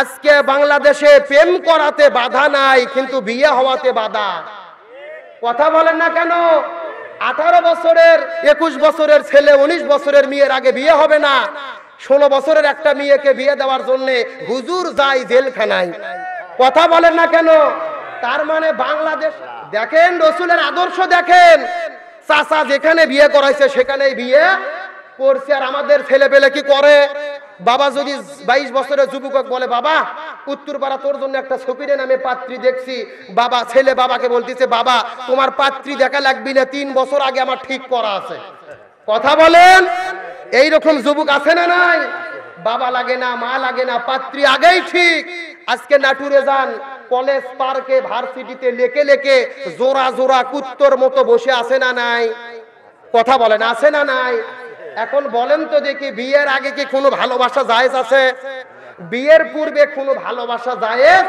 আজকে বাংলাদেশে প্রেম করাতে বাধা নাই কিন্তু বিয়ে হওয়াতে বাধা কথা বলেন না কেন আঠারো বছরের একুশ বছরের ছেলে উনিশ বছরের মেয়ের আগে বিয়ে হবে না ষোলো বছরের একটা মেয়েকে বিয়ে দেওয়ার জন্য হুজুর যায় জেলখানায় কথা বলেন না কেন তার মানে বাংলাদেশ দেখেন রসুলের আদর্শ দেখেন চাচা যেখানে বিয়ে করাইছে সেখানেই বিয়ে করছে আর আমাদের ছেলে পেলে কি করে বাবা যদি বাইশ বছরের যুবকক বলে বাবা উত্তর পাড়া তোর জন্য একটা সপিরে নামে পাত্রী দেখছি বাবা ছেলে বাবাকে বলতেছে বাবা তোমার পাত্রী দেখা লাগবি না তিন বছর আগে আমার ঠিক করা আছে কথা বলেন এই রকম যুবক আছে না নাই বাবা লাগে না মা লাগে না পাত্রী আগেই ঠিক আজকে নাটুরে যান কলেজ পার্কে ভার্সিটিতে লেকে লেকে জোড়া জোড়া কুত্তর মতো বসে আছে না নাই কথা বলেন আছে না নাই এখন বলেন তো দেখি বিয়ের আগে কি কোনো ভালোবাসা জায়েজ আছে বিয়ের পূর্বে কোনো ভালোবাসা জায়েজ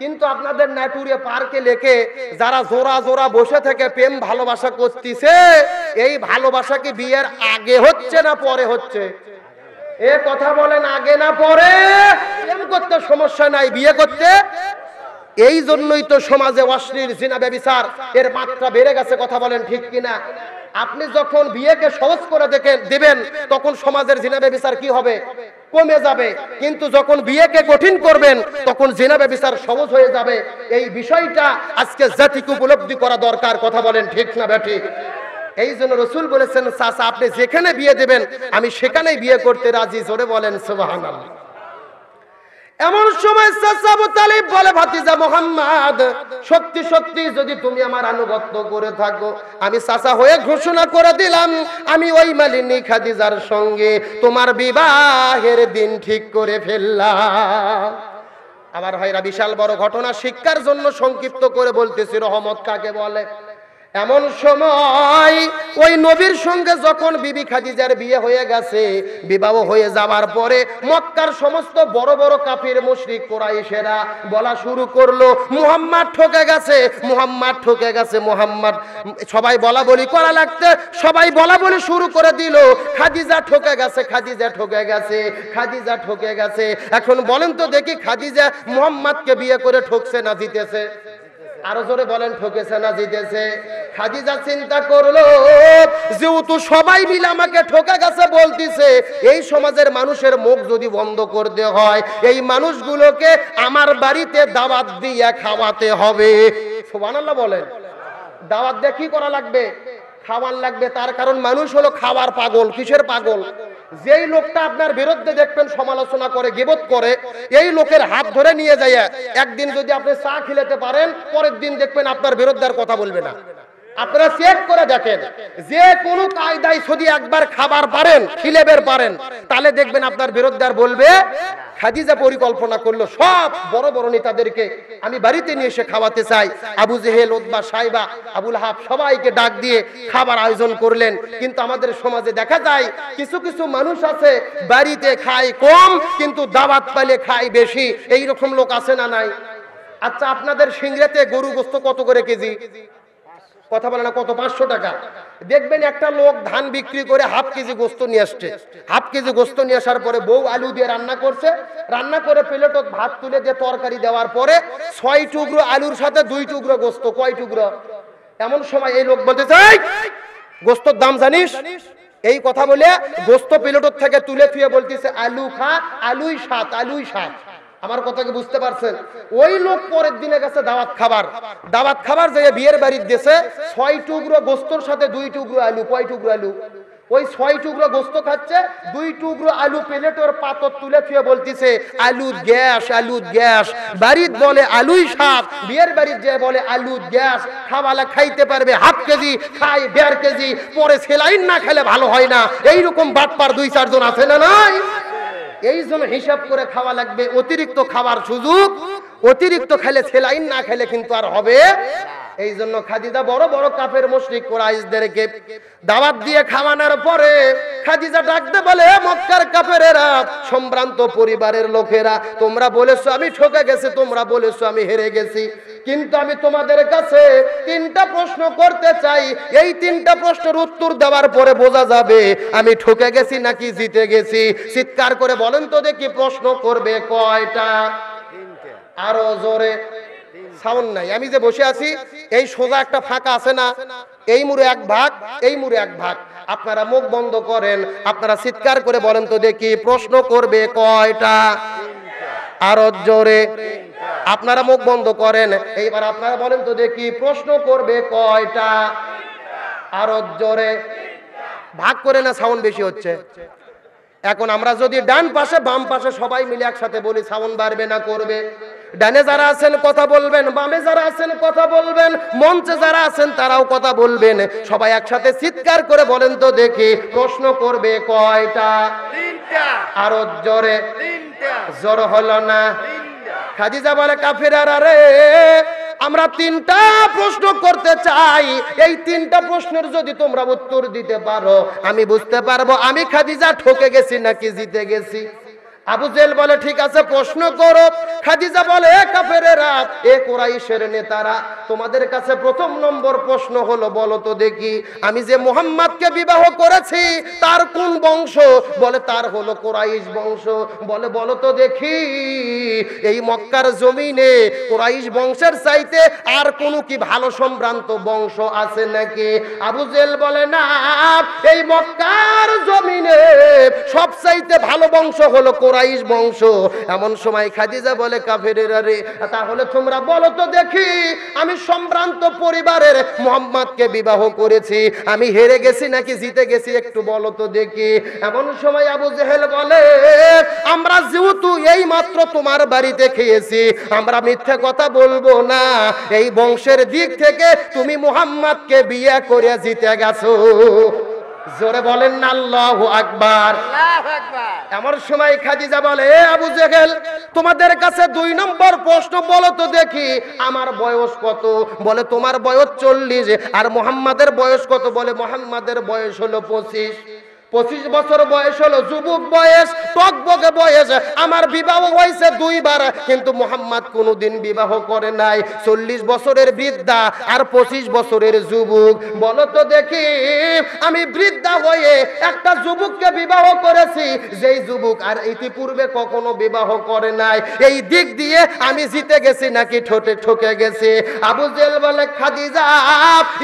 কিন্তু আপনাদের নাটুরে পার্কে লেখে যারা জোরা জোরা বসে থেকে প্রেম ভালোবাসা করতেছে এই ভালোবাসা কি বিয়ের আগে হচ্ছে না পরে হচ্ছে এ কথা বলেন আগে না পরে প্রেম করতে সমস্যা নাই বিয়ে করতে এই জন্যই তো সমাজে অশ্লীল জিনা ব্যবিচার এর মাত্রা বেড়ে গেছে কথা বলেন ঠিক কিনা আপনি যখন বিয়েকে সহজ করে দেখেন দেবেন তখন সমাজের জিনা ব্যবিচার কি হবে কমে যাবে কিন্তু যখন বিয়েকে কঠিন করবেন তখন জিনা ব্যবিচার সহজ হয়ে যাবে এই বিষয়টা আজকে জাতিকে উপলব্ধি করা দরকার কথা বলেন ঠিক না ব্যাটি এই জন্য রসুল বলেছেন চাচা আপনি যেখানে বিয়ে দেবেন আমি সেখানেই বিয়ে করতে রাজি জোরে বলেন সুবাহ এমন সময় সাসাবু তালিব বলে ভাতিজা মোহাম্মদ সত্যি সত্যি যদি তুমি আমার আনুগত্য করে থাকো আমি সাসা হয়ে ঘোষণা করে দিলাম আমি ওই মালিনী খাদিজার সঙ্গে তোমার বিবাহের দিন ঠিক করে ফেললাম আবার ভাইরা বিশাল বড় ঘটনা শিক্ষার জন্য সংক্ষিপ্ত করে বলতেছি রহমত কাকে বলে এমন সময় ওই নবীর সঙ্গে যখন বিবি খাদিজার বিয়ে হয়ে গেছে বিবাহ হয়ে যাওয়ার পরে মক্কার সমস্ত বড় বড় কাফির মুশরিক কোরাইশেরা বলা শুরু করলো মুহাম্মদ ঠকে গেছে মুহাম্মদ ঠকে গেছে মুহাম্মদ সবাই বলা বলি করা লাগতে সবাই বলা বলি শুরু করে দিল খাদিজা ঠকে গেছে খাদিজা ঠকে গেছে খাদিজা ঠকে গেছে এখন বলেন তো দেখি খাদিজা মুহাম্মদকে বিয়ে করে ঠকছে না জিতেছে আরো জোরে বলেন ঠকেছে না জিতেছে খাদিজা চিন্তা করলো যেহেতু সবাই মিলে আমাকে ঠকে গেছে বলতিছে এই সমাজের মানুষের মুখ যদি বন্ধ করতে হয় এই মানুষগুলোকে আমার বাড়িতে দাওয়াত দিয়ে খাওয়াতে হবে সোবানাল্লাহ বলেন দাওয়াত দিয়ে কি করা লাগবে খাওয়ান লাগবে তার কারণ মানুষ হলো খাওয়ার পাগল কিসের পাগল যেই লোকটা আপনার বিরুদ্ধে দেখবেন সমালোচনা করে গেবত করে এই লোকের হাত ধরে নিয়ে যাইয়া একদিন যদি আপনি চা খিলাতে পারেন পরের দিন দেখবেন আপনার বিরুদ্ধে আর কথা বলবে না আপনারা চেক করে দেখেন যে কোনো কায়দায় যদি একবার খাবার পারেন খিলেবের পারেন তাহলে দেখবেন আপনার বিরুদ্ধে আর বলবে খাদিজা পরিকল্পনা করলো সব বড় বড় নেতাদেরকে আমি বাড়িতে নিয়ে এসে খাওয়াতে চাই আবু জেহেল ওদবা সাইবা আবুল হাফ সবাইকে ডাক দিয়ে খাবার আয়োজন করলেন কিন্তু আমাদের সমাজে দেখা যায় কিছু কিছু মানুষ আছে বাড়িতে খায় কম কিন্তু দাবাত পাইলে খায় বেশি এই রকম লোক আছে না নাই আচ্ছা আপনাদের সিংড়াতে গরু গোস্ত কত করে কেজি কথা বলে না কত পাঁচশো টাকা দেখবেন একটা লোক ধান বিক্রি করে হাফ কেজি গোস্ত নিয়ে আসছে হাফ কেজি গোস্ত নিয়ে আসার পরে বউ আলু দিয়ে রান্না করছে রান্না করে প্লেট ভাত তুলে দিয়ে তরকারি দেওয়ার পরে ছয় টুকরো আলুর সাথে দুই টুকরো গোস্ত কয় টুকরো এমন সময় এই লোক বলতে চাই গোস্তর দাম জানিস এই কথা বলে গোস্ত প্লেট থেকে তুলে থুয়ে বলতেছে আলু খা আলুই সাত আলুই সাত আমার কথা কি বুঝতে পারছেন ওই লোক পরের দিনে গেছে দাওয়াত খাবার দাওয়াত খাবার যে বিয়ের বাড়ির দেশে ছয় টুকরো গোস্তর সাথে দুই টুকরো আলু কয় টুকরো আলু ওই ছয় টুকরো গোস্ত খাচ্ছে দুই টুকরো আলু প্লেটের পাতর তুলে থুয়ে বলতেছে আলু গ্যাস আলু গ্যাস বাড়ির বলে আলুই সাপ বিয়ের বাড়ির যে বলে আলু গ্যাস খাওয়ালে খাইতে পারবে হাফ কেজি খাই দেড় কেজি পরে সেলাইন না খেলে ভালো হয় না এইরকম পার দুই চারজন আছে না নাই এই জন্য হিসাব করে খাওয়া লাগবে অতিরিক্ত খাওয়ার সুযোগ অতিরিক্ত খেলে সেলাইন না খেলে কিন্তু আর হবে এই জন্য খাদিজা বড় বড় কাফের মুশরিক কোরাইশদেরকে দাওয়াত দিয়ে খাওয়ানোর পরে খাদিজা ডাকতে বলে মক্কার কাপেরেরা সম্ভ্রান্ত পরিবারের লোকেরা তোমরা বলেছো আমি ঠকে গেছি তোমরা বলেছো আমি হেরে গেছি কিন্তু আমি তোমাদের কাছে তিনটা প্রশ্ন করতে চাই এই তিনটা প্রশ্নের উত্তর দেওয়ার পরে বোঝা যাবে আমি ঠকে গেছি নাকি জিতে গেছি চিৎকার করে বলেন তো দেখি প্রশ্ন করবে কয়টা আরো জোরে সাউন্ড নাই আমি যে বসে আছি এই সোজা একটা ফাঁকা আছে না এই মুড়ে এক ভাগ এই মুড়ে এক ভাগ আপনারা মুখ বন্ধ করেন আপনারা চিৎকার করে বলেন তো দেখি প্রশ্ন করবে কয়টা আরত জোরে আপনারা মুখ বন্ধ করেন এইবার আপনারা বলেন তো দেখি প্রশ্ন করবে কয়টা আরত জোরে ভাগ করে না সাউন্ড বেশি হচ্ছে এখন আমরা যদি ডান পাশে বাম পাশে সবাই মিলে একসাথে বলি সাউন্ড বাড়বে না করবে ডানে যারা আছেন কথা বলবেন বামে যারা আছেন কথা বলবেন মঞ্চে যারা আছেন তারাও কথা বলবেন সবাই একসাথে চিৎকার করে বলেন তো দেখি প্রশ্ন করবে কয়টা আরো জোরে জোর হলো না খাদিজা বলে কাফেরারা রে আমরা তিনটা প্রশ্ন করতে চাই এই তিনটা প্রশ্নের যদি তোমরা উত্তর দিতে পারো আমি বুঝতে পারবো আমি খাদিজা ঠকে গেছি নাকি জিতে গেছি আবু জেল বলে ঠিক আছে প্রশ্ন করো খাদিজা বলে নেতারা তোমাদের কাছে প্রথম নম্বর প্রশ্ন হলো বলো তো দেখি আমি যে মোহাম্মদকে বিবাহ করেছি তার কোন বংশ বলে তার হলো কোরাইশ বংশ বলে বলো তো দেখি এই মক্কার জমিনে কোরাইশ বংশের চাইতে আর কোনো কি ভালো সম্ভ্রান্ত বংশ আছে নাকি আবু জেল বলে না এই মক্কার জমিনে চাইতে ভালো বংশ হলো কোরাইশ বংশ এমন সময় খাদিজা বলে কাফেরেরা রে তাহলে তোমরা বলো তো দেখি আমি সম্ভ্রান্ত পরিবারের মোহাম্মদকে বিবাহ করেছি আমি হেরে গেছি নাকি জিতে গেছি একটু বলো তো দেখি এমন সময় আবু জেহেল বলে আমরা যেহেতু এই মাত্র তোমার বাড়িতে খেয়েছি আমরা মিথ্যে কথা বলবো না এই বংশের দিক থেকে তুমি মোহাম্মদকে বিয়ে করে জিতে গেছো জোরে বলেন না আল্লাহ আকবার এমন সময় খাদিজা বলে এ আবু জেহেল তোমাদের কাছে দুই নম্বর প্রশ্ন বলো তো দেখি আমার বয়স কত বলে তোমার বয়স চল্লিশ আর মোহাম্মদের বয়স কত বলে মোহাম্মদের বয়স হলো পঁচিশ পঁচিশ বছর বয়স হলো যুবক বয়স টকবকে বয়স আমার বিবাহ হয়েছে দুইবার কিন্তু মোহাম্মদ কোনোদিন বিবাহ করে নাই চল্লিশ বছরের বৃদ্ধা আর পঁচিশ বছরের যুবক বলো তো দেখি আমি বৃদ্ধা হয়ে একটা যুবককে বিবাহ করেছি যেই যুবক আর ইতিপূর্বে কখনো বিবাহ করে নাই এই দিক দিয়ে আমি জিতে গেছি নাকি ঠোঁটে ঠকে গেছি আবু জেল বলে খাদিজা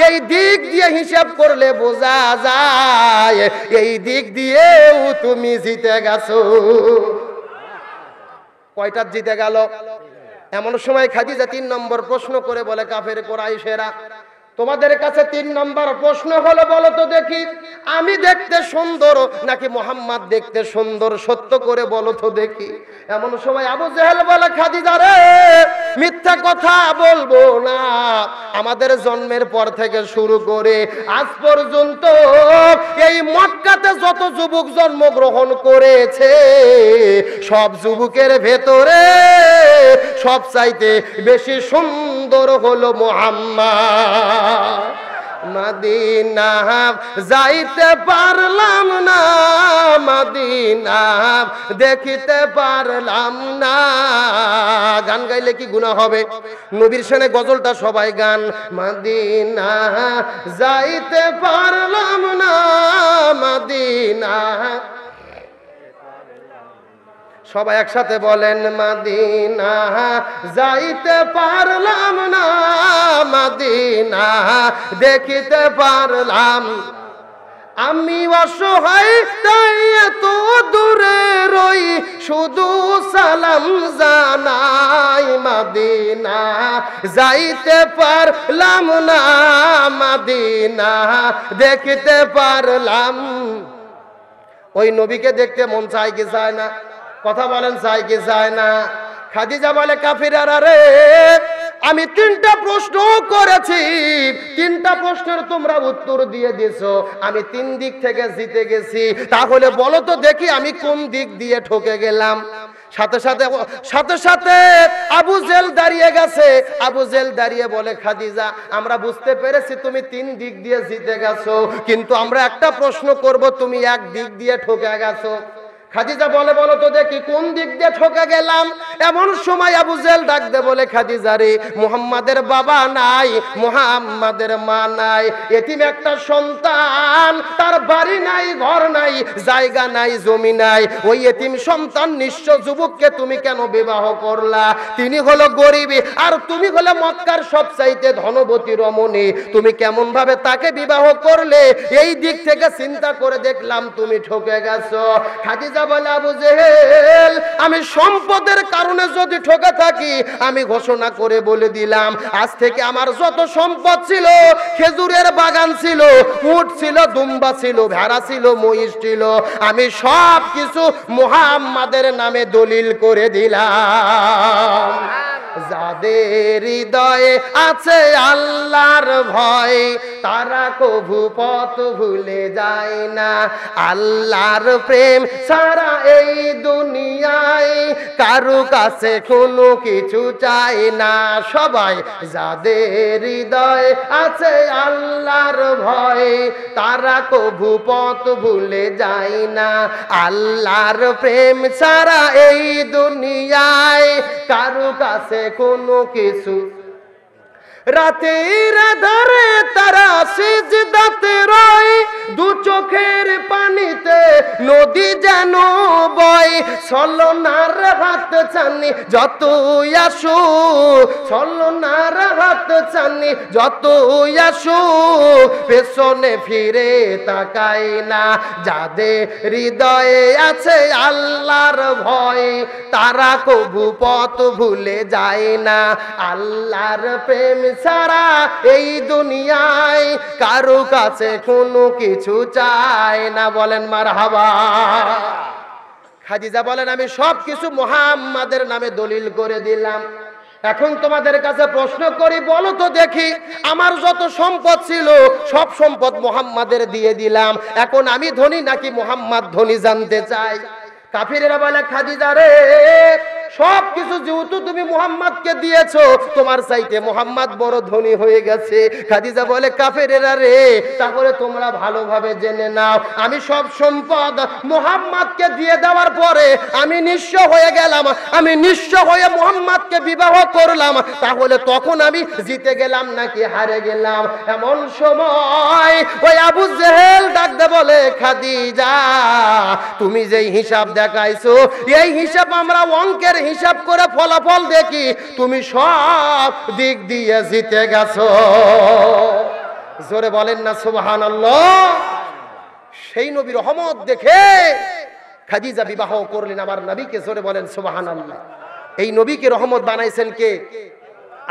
এই দিক দিয়ে হিসাব করলে বোঝা যায় এই দিক দিয়েও তুমি জিতে গেছো কয়টার জিতে গেল এমন সময় খাদিজা তিন নম্বর প্রশ্ন করে বলে কাফের কোরাইশেরা তোমাদের কাছে তিন নম্বর প্রশ্ন হলো বলো তো দেখি আমি দেখতে সুন্দর নাকি মোহাম্মদ দেখতে সুন্দর সত্য করে বলো তো দেখি এমন সময় আবু জেহেল বলে খাদি যারে মিথ্যা কথা বলবো না আমাদের জন্মের পর থেকে শুরু করে আজ পর্যন্ত এই মটকাতে যত যুবক জন্মগ্রহণ করেছে সব যুবকের ভেতরে সব চাইতে বেশি সুন্দর হলো মোহাম্মদ যাইতে পারলাম না মদিনা দেখিতে পারলাম না গান গাইলে কি গুণা হবে নবীর সেনে গজলটা সবাই গান মদিনা যাইতে পারলাম না মদিনা সবাই একসাথে বলেন মাদিনা যাইতে পারলাম না মাদিনা দেখিতে পারলাম আমি অসহায় তাই এত দূরে রই শুধু সালাম জানাই মাদিনা যাইতে পারলাম না মাদিনা দেখিতে পারলাম ওই নবীকে দেখতে মন চাই কি চায় না কথা বলেন চাই কি যায় না খাদিজা বলে কাফিরারা রে আমি তিনটা প্রশ্ন করেছি তিনটা প্রশ্নের তোমরা উত্তর দিয়ে দিয়েছো আমি তিন দিক থেকে জিতে গেছি তাহলে বলো তো দেখি আমি কোন দিক দিয়ে ঠকে গেলাম সাথে সাথে সাথে সাথে আবু জেল দাঁড়িয়ে গেছে আবু জেল দাঁড়িয়ে বলে খাদিজা আমরা বুঝতে পেরেছি তুমি তিন দিক দিয়ে জিতে গেছো কিন্তু আমরা একটা প্রশ্ন করব তুমি এক দিক দিয়ে ঠকে গেছো খাদিজা বলে বলো তো দেখি কোন দিক দিয়ে ঠকে গেলাম এমন সময় আবু জেল ডাকতে বলে খাদিজা রে মোহাম্মদের বাবা নাই মোহাম্মদের মা নাই এতিম একটা সন্তান তার বাড়ি নাই ঘর নাই জায়গা নাই জমি নাই ওই এতিম সন্তান নিঃস্ব যুবককে তুমি কেন বিবাহ করলা তিনি হলো গরিবী আর তুমি হলো মক্কার সবচাইতে ধনবতী রমণী তুমি কেমন ভাবে তাকে বিবাহ করলে এই দিক থেকে চিন্তা করে দেখলাম তুমি ঠকে গেছো খাদিজা আমি সম্পদের কারণে যদি ঠকে থাকি আমি ঘোষণা করে বলে দিলাম আজ থেকে আমার যত সম্পদ ছিল খেজুরের বাগান ছিল উঠ ছিল দুম্বা ছিল ভেড়া ছিল মহিষ ছিল আমি সব কিছু মোহাম্মাদের নামে দলিল করে দিলাম যাদের হৃদয়ে আছে আল্লাহর ভয় তারা কভু পথ ভুলে যায় না আল্লাহর প্রেম তারা এই দুনিয়ায় কারো কাছে কোনো কিছু চায় না সবাই যাদের হৃদয় আছে আল্লাহর ভয় তারা কভু পথ ভুলে যায় না আল্লাহর প্রেম সারা এই দুনিয়ায় কারো কাছে কোনো কিছু রাতের ধরে তারা সিজদাতে রয় দু চোখের পানিতে নদী যেন বয় সলনার হাত চানি যত আসো সলনার হাত চানি যত আসো পেছনে ফিরে তাকাই না যাদের হৃদয়ে আছে আল্লাহর ভয় তারা কবু পথ ভুলে যায় না আল্লাহর প্রেম ছাড়া এই দুনিয়ায় কারো কাছে কোনো কিছু কিছু চাই না বলেন মার হাবা খাদিজা বলেন আমি সব কিছু মোহাম্মাদের নামে দলিল করে দিলাম এখন তোমাদের কাছে প্রশ্ন করি বলো তো দেখি আমার যত সম্পদ ছিল সব সম্পদ মোহাম্মাদের দিয়ে দিলাম এখন আমি ধনী নাকি মোহাম্মদ ধনী জানতে চাই কাফিরেরা বলে খাদিজা রে সব কিছু যেহেতু তুমি মোহাম্মদকে দিয়েছো তোমার চাইতে মোহাম্মদ বড় ধনী হয়ে গেছে খাদিজা বলে কাফেরেরা রে তারপরে তোমরা ভালোভাবে জেনে নাও আমি সব সম্পদ মোহাম্মদকে দিয়ে দেওয়ার পরে আমি নিঃস্ব হয়ে গেলাম আমি নিঃস্ব হয়ে মোহাম্মদকে বিবাহ করলাম তাহলে তখন আমি জিতে গেলাম নাকি হারে গেলাম এমন সময় ওই আবু জেহেল ডাকতে বলে খাদিজা তুমি যেই হিসাব দেখাইছো এই হিসাব আমরা অঙ্কের হিসাব করে ফলাফল দেখি তুমি সব দিক দিয়ে জিতে গেছো জোরে বলেন না সুবাহান সেই নবী রহমত দেখে খাদিজা বিবাহ করলেন আমার নবীকে জোরে বলেন সুবাহান আল্লাহ এই নবীকে রহমত বানাইছেন কে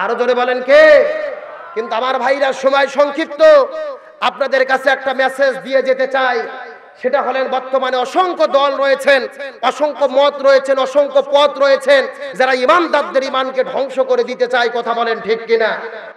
আরো জোরে বলেন কে কিন্তু আমার ভাইরা সময় সংক্ষিপ্ত আপনাদের কাছে একটা মেসেজ দিয়ে যেতে চাই সেটা হলেন বর্তমানে অসংখ্য দল রয়েছেন অসংখ্য মত রয়েছেন অসংখ্য পথ রয়েছেন যারা ইমানদারদের ইমানকে ধ্বংস করে দিতে চায় কথা বলেন ঠিক কিনা